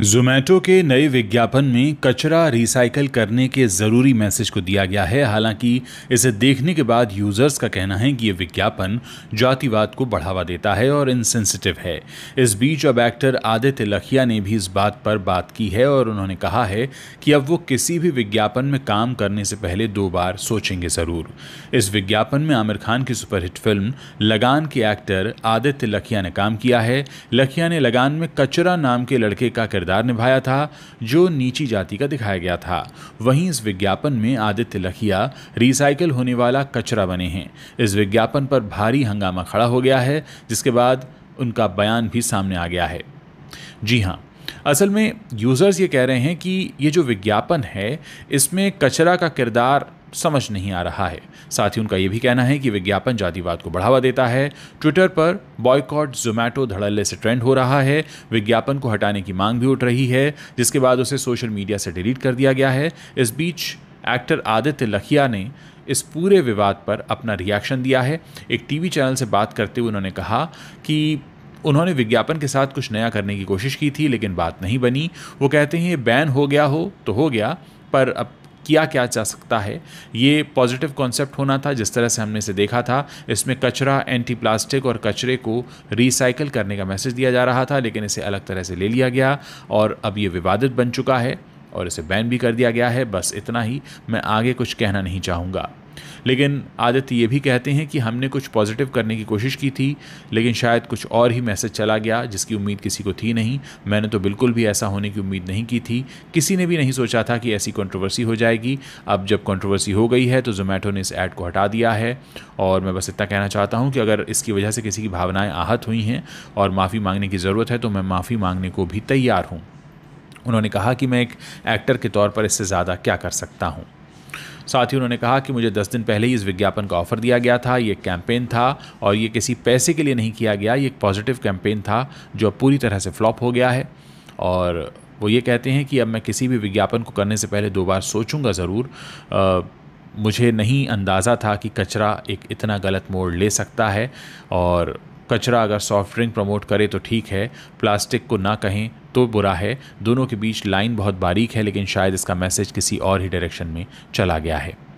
जोमेटो के नए विज्ञापन में कचरा रिसाइकल करने के ज़रूरी मैसेज को दिया गया है हालांकि इसे देखने के बाद यूज़र्स का कहना है कि ये विज्ञापन जातिवाद को बढ़ावा देता है और इनसेंसिटिव है इस बीच अब एक्टर आदित्य लखिया ने भी इस बात पर बात की है और उन्होंने कहा है कि अब वो किसी भी विज्ञापन में काम करने से पहले दो बार सोचेंगे ज़रूर इस विज्ञापन में आमिर खान की सुपरहिट फिल्म लगान के एक्टर आदित्य लखिया ने काम किया है लखिया ने लगान में कचरा नाम के लड़के का किरदार निभाया था जो नीची जाति का दिखाया गया था वहीं इस विज्ञापन में आदित्य लखिया रिसाइकिल होने वाला कचरा बने हैं इस विज्ञापन पर भारी हंगामा खड़ा हो गया है जिसके बाद उनका बयान भी सामने आ गया है जी हाँ असल में यूज़र्स ये कह रहे हैं कि ये जो विज्ञापन है इसमें कचरा का किरदार समझ नहीं आ रहा है साथ ही उनका यह भी कहना है कि विज्ञापन जातिवाद को बढ़ावा देता है ट्विटर पर बॉयकॉट जोमैटो धड़ल्ले से ट्रेंड हो रहा है विज्ञापन को हटाने की मांग भी उठ रही है जिसके बाद उसे सोशल मीडिया से डिलीट कर दिया गया है इस बीच एक्टर आदित्य लखिया ने इस पूरे विवाद पर अपना रिएक्शन दिया है एक टीवी चैनल से बात करते हुए उन्होंने कहा कि उन्होंने विज्ञापन के साथ कुछ नया करने की कोशिश की थी लेकिन बात नहीं बनी वो कहते हैं बैन हो गया हो तो हो गया पर अब किया क्या जा सकता है ये पॉजिटिव कॉन्सेप्ट होना था जिस तरह से हमने इसे देखा था इसमें कचरा एंटी प्लास्टिक और कचरे को रिसाइकिल करने का मैसेज दिया जा रहा था लेकिन इसे अलग तरह से ले लिया गया और अब ये विवादित बन चुका है और इसे बैन भी कर दिया गया है बस इतना ही मैं आगे कुछ कहना नहीं चाहूँगा लेकिन आदित्य ये भी कहते हैं कि हमने कुछ पॉजिटिव करने की कोशिश की थी लेकिन शायद कुछ और ही मैसेज चला गया जिसकी उम्मीद किसी को थी नहीं मैंने तो बिल्कुल भी ऐसा होने की उम्मीद नहीं की थी किसी ने भी नहीं सोचा था कि ऐसी कंट्रोवर्सी हो जाएगी अब जब कंट्रोवर्सी हो गई है तो जोमेटो ने इस ऐड को हटा दिया है और मैं बस इतना कहना चाहता हूँ कि अगर इसकी वजह से किसी की भावनाएँ आहत हुई हैं और माफ़ी मांगने की ज़रूरत है तो मैं माफ़ी मांगने को भी तैयार हूँ उन्होंने कहा कि मैं एक एक्टर के तौर पर इससे ज़्यादा क्या कर सकता हूँ साथ ही उन्होंने कहा कि मुझे दस दिन पहले ही इस विज्ञापन का ऑफर दिया गया था ये कैंपेन था और ये किसी पैसे के लिए नहीं किया गया ये एक पॉजिटिव कैंपेन था जो अब पूरी तरह से फ्लॉप हो गया है और वो ये कहते हैं कि अब मैं किसी भी विज्ञापन को करने से पहले दो बार सोचूंगा ज़रूर मुझे नहीं अंदाज़ा था कि कचरा एक इतना गलत मोड़ ले सकता है और कचरा अगर सॉफ्ट ड्रिंक प्रमोट करे तो ठीक है प्लास्टिक को ना कहें तो बुरा है दोनों के बीच लाइन बहुत बारीक है लेकिन शायद इसका मैसेज किसी और ही डायरेक्शन में चला गया है